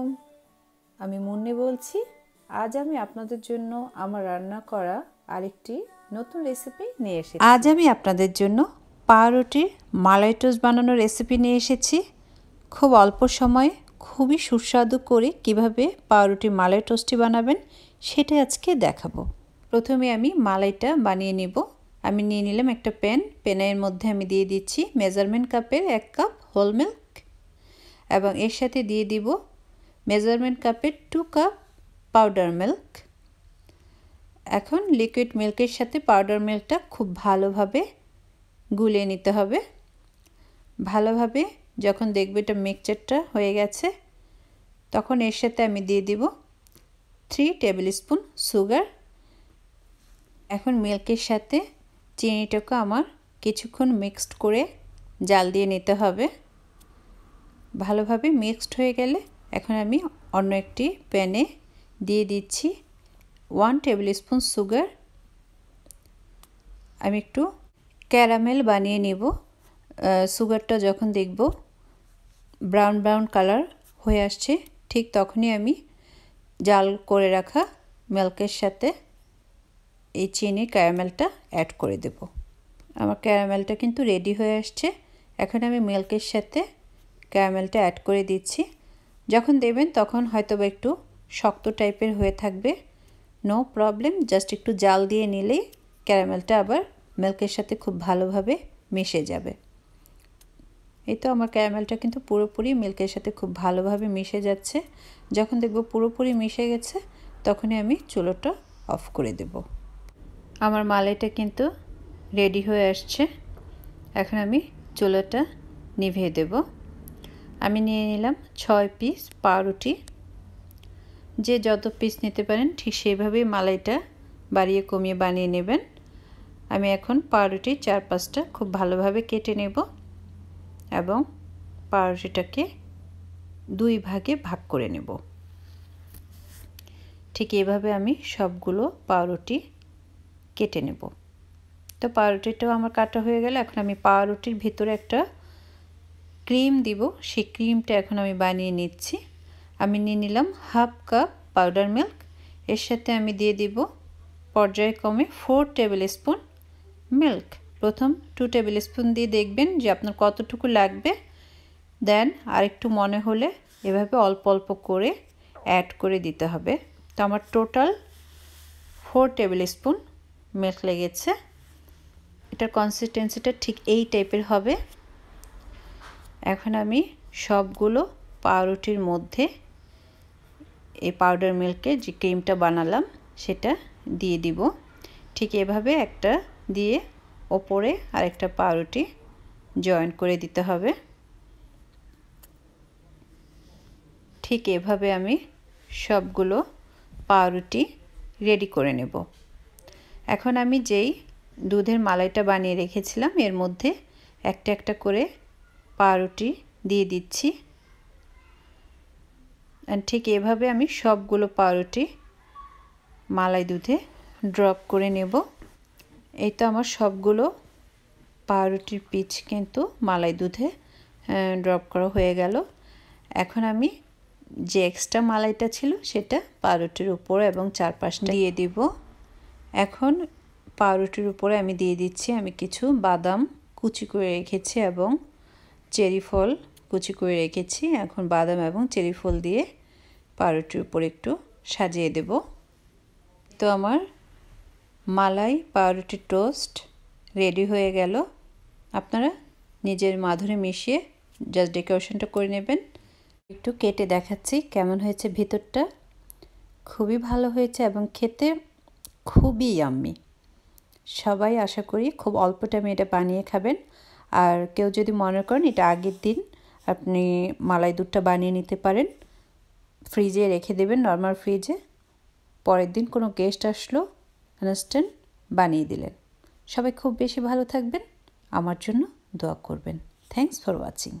আলাইকুম আমি মুন্নি বলছি আজ আমি আপনাদের জন্য আমার রান্না করা আরেকটি নতুন রেসিপি নিয়ে এসেছি আজ আমি আপনাদের জন্য পাউরুটির মালাই টোস্ট বানানোর রেসিপি নিয়ে এসেছি খুব অল্প সময়ে খুবই সুস্বাদু করে কিভাবে পাউরুটি মালাই টোস্টটি বানাবেন সেটা আজকে দেখাবো প্রথমে আমি মালাইটা বানিয়ে নেব আমি নিয়ে নিলাম একটা প্যান প্যানের মধ্যে আমি দিয়ে দিচ্ছি মেজারমেন্ট কাপের এক কাপ হোল মিল্ক এবং এর সাথে দিয়ে দিব মেজারমেন্ট কাপে টু কাপ পাউডার মিল্ক এখন লিকুইড মিল্কের সাথে পাউডার মিল্কটা খুব ভালোভাবে গুলে নিতে হবে ভালোভাবে যখন দেখবে এটা মিক্সচারটা হয়ে গেছে তখন এর সাথে আমি দিয়ে দিব থ্রি টেবিল স্পুন সুগার এখন মিল্কের সাথে চিনিটাকে আমার কিছুক্ষণ মিক্সড করে জাল দিয়ে নিতে হবে ভালোভাবে মিক্সড হয়ে গেলে এখন আমি অন্য একটি প্যানে দিয়ে দিচ্ছি ওয়ান টেবিল স্পুন সুগার আমি একটু ক্যারামেল বানিয়ে নেব সুগারটা যখন দেখব ব্রাউন ব্রাউন কালার হয়ে আসছে ঠিক তখনই আমি জাল করে রাখা মিল্কের সাথে এই চিনি ক্যারামেলটা অ্যাড করে দেব আমার ক্যারামেলটা কিন্তু রেডি হয়ে আসছে এখন আমি মিল্কের সাথে ক্যারামেলটা অ্যাড করে দিচ্ছি যখন দেবেন তখন হয়তো বা একটু শক্ত টাইপের হয়ে থাকবে নো প্রবলেম জাস্ট একটু জাল দিয়ে নিলেই ক্যারামেলটা আবার মিল্কের সাথে খুব ভালোভাবে মিশে যাবে এই তো আমার ক্যারামেলটা কিন্তু পুরোপুরি মিল্কের সাথে খুব ভালোভাবে মিশে যাচ্ছে যখন দেখব পুরোপুরি মিশে গেছে তখনই আমি চুলোটা অফ করে দেব আমার মালাইটা কিন্তু রেডি হয়ে আসছে এখন আমি চুলোটা নিভিয়ে দেবো আমি নিয়ে নিলাম ছয় পিস পাউরুটি যে যত পিস নিতে পারেন ঠিক সেইভাবেই মালাইটা বাড়িয়ে কমিয়ে বানিয়ে নেবেন আমি এখন পাউরুটি চার পাঁচটা খুব ভালোভাবে কেটে নেব এবং পাউরুটিটাকে দুই ভাগে ভাগ করে নেব ঠিক এভাবে আমি সবগুলো পাউরুটি কেটে নেব তো পাউরুটিটাও আমার কাটা হয়ে গেল এখন আমি পাউরুটির ভিতরে একটা ক্রিম দিব সেই ক্রিমটা এখন আমি বানিয়ে নিচ্ছি আমি নিয়ে নিলাম হাফ কাপ পাউডার মিল্ক এর সাথে আমি দিয়ে দিব পর্যায়ক্রমে ফোর টেবিল স্পুন মিল্ক প্রথম টু টেবিল স্পুন দিয়ে দেখবেন যে আপনার কতটুকু লাগবে দেন আরেকটু মনে হলে এভাবে অল্প অল্প করে অ্যাড করে দিতে হবে তো আমার total four tablespoon milk লেগেছে এটার কনসিস্টেন্সিটা ঠিক এই টাইপের হবে এখন আমি সবগুলো পাউরুটির মধ্যে এই পাউডার মিল্কে যে ক্রিমটা বানালাম সেটা দিয়ে দিব ঠিক এভাবে একটা দিয়ে ওপরে আরেকটা পাউরুটি জয়েন করে দিতে হবে ঠিক এভাবে আমি সবগুলো পাউরুটি রেডি করে নেব এখন আমি যেই দুধের মালাইটা বানিয়ে রেখেছিলাম এর মধ্যে একটা একটা করে পাউরুটি দিয়ে দিচ্ছি ঠিক এভাবে আমি সবগুলো পাউরুটি মালাই দুধে ড্রপ করে নেব এই তো আমার সবগুলো পাউরুটির পিচ কিন্তু মালাই দুধে ড্রপ করা হয়ে গেল এখন আমি যে এক্সট্রা মালাইটা ছিল সেটা পাউরুটির উপরে এবং চারপাশটা দিয়ে দিব এখন পাউরুটির উপরে আমি দিয়ে দিচ্ছি আমি কিছু বাদাম কুচি করে রেখেছি এবং চেরি ফল কুচি করে রেখেছি এখন বাদাম এবং চেরি ফল দিয়ে পাউরুটির উপর একটু সাজিয়ে দেব তো আমার মালাই পাউরুটি টোস্ট রেডি হয়ে গেল আপনারা নিজের মাধুরে মিশিয়ে জাস্ট ডেকোরেশনটা করে নেবেন একটু কেটে দেখাচ্ছি কেমন হয়েছে ভিতরটা খুবই ভালো হয়েছে এবং খেতে খুবই আমি সবাই আশা করি খুব অল্প টাইমে এটা বানিয়ে খাবেন আর কেউ যদি মনে করেন এটা আগের দিন আপনি মালাই দুধটা বানিয়ে নিতে পারেন ফ্রিজে রেখে দেবেন নর্মাল ফ্রিজে পরের দিন কোনো গেস্ট আসলো আনাস্টেন বানিয়ে দিলেন সবাই খুব বেশি ভালো থাকবেন আমার জন্য দোয়া করবেন থ্যাংকস ফর ওয়াচিং